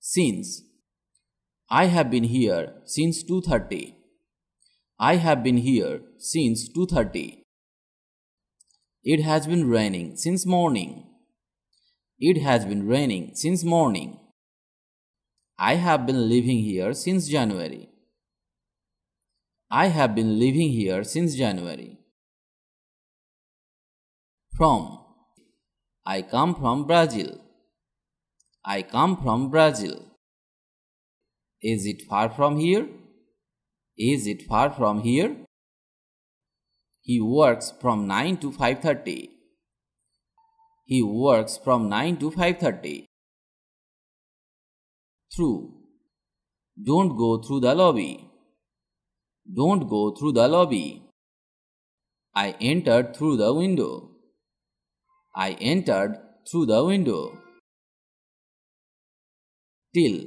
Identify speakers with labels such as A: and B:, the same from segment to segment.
A: since. I have been here since 2.30. I have been here since 2.30. It has been raining since morning. It has been raining since morning. I have been living here since January. I have been living here since January. From I come from Brazil. I come from Brazil. Is it far from here? Is it far from here? He works from 9 to 5:30. He works from 9 to 5:30. Through. Don't go through the lobby. Don't go through the lobby. I entered through the window. I entered through the window till.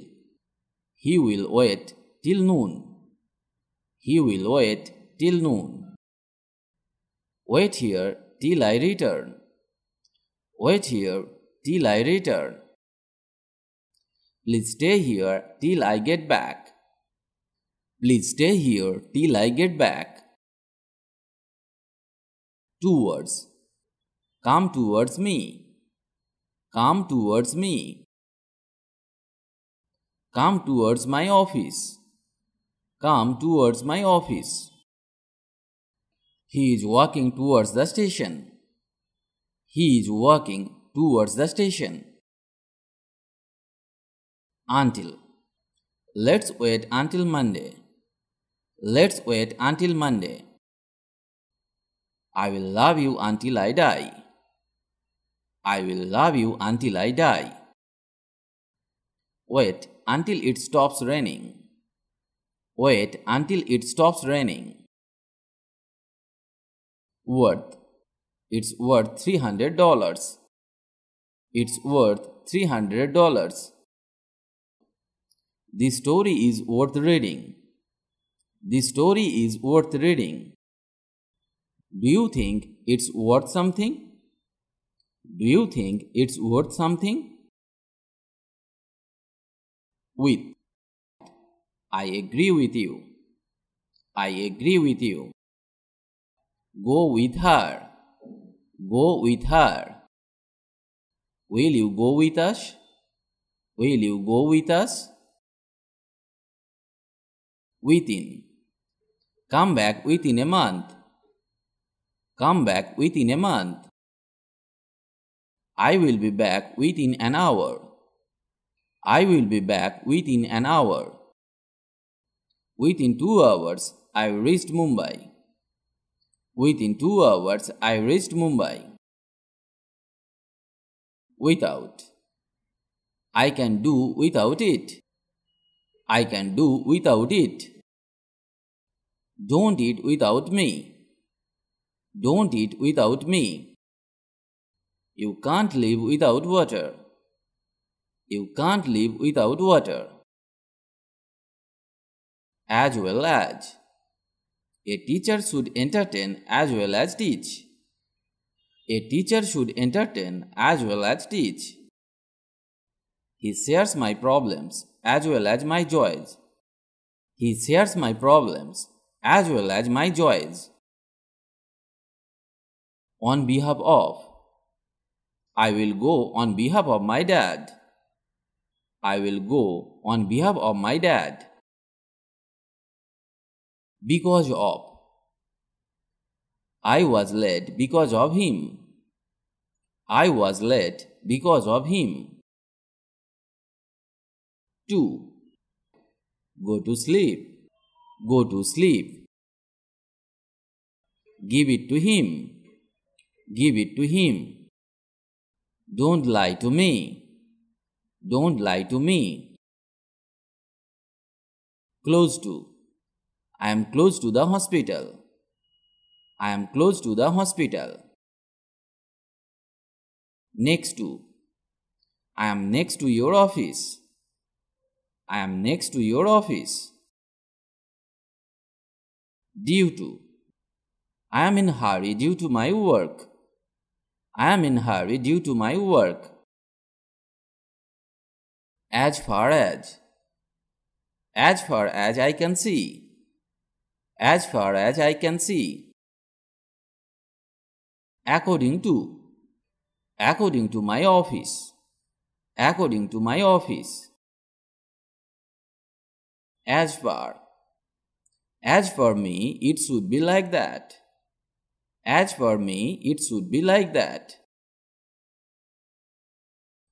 A: He will wait till noon. He will wait till noon. Wait here till I return. Wait here till I return. Please stay here till I get back. Please stay here till I get back. Towards. Come towards me. Come towards me. Come towards my office. Come towards my office. He is walking towards the station. He is walking towards the station. Until. Let's wait until Monday. Let's wait until Monday. I will love you until I die. I will love you until I die. Wait until it stops raining. Wait until it stops raining. Worth. It's worth $300. It's worth $300. This story is worth reading. This story is worth reading. Do you think it's worth something? Do you think it's worth something? with. I agree with you. I agree with you. Go with her. Go with her. Will you go with us? Will you go with us? Within. Come back within a month. Come back within a month. I will be back within an hour. I will be back within an hour. Within two hours, I reached Mumbai. Within two hours, I reached Mumbai. Without. I can do without it. I can do without it. Don't eat without me. Don't eat without me. You can't live without water. You can't live without water. As well as. A teacher should entertain as well as teach. A teacher should entertain as well as teach. He shares my problems as well as my joys. He shares my problems as well as my joys. On behalf of I will go on behalf of my dad. I will go on behalf of my dad. Because of. I was led because of him. I was led because of him. 2. Go to sleep. Go to sleep. Give it to him. Give it to him. Don't lie to me. Don't lie to me. Close to. I am close to the hospital. I am close to the hospital. Next to. I am next to your office. I am next to your office. Due to. I am in hurry due to my work. I am in hurry due to my work as far as as far as I can see as far as I can see according to according to my office according to my office as far as for me it should be like that as for me it should be like that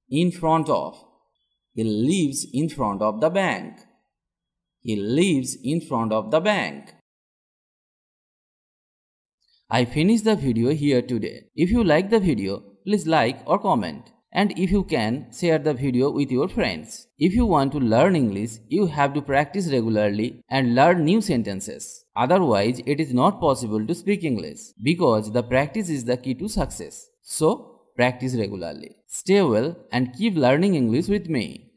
A: in front of he lives in front of the bank. He lives in front of the bank. I finish the video here today. If you like the video, please like or comment. And if you can, share the video with your friends. If you want to learn English, you have to practice regularly and learn new sentences. Otherwise, it is not possible to speak English because the practice is the key to success. So, Practice regularly. Stay well and keep learning English with me.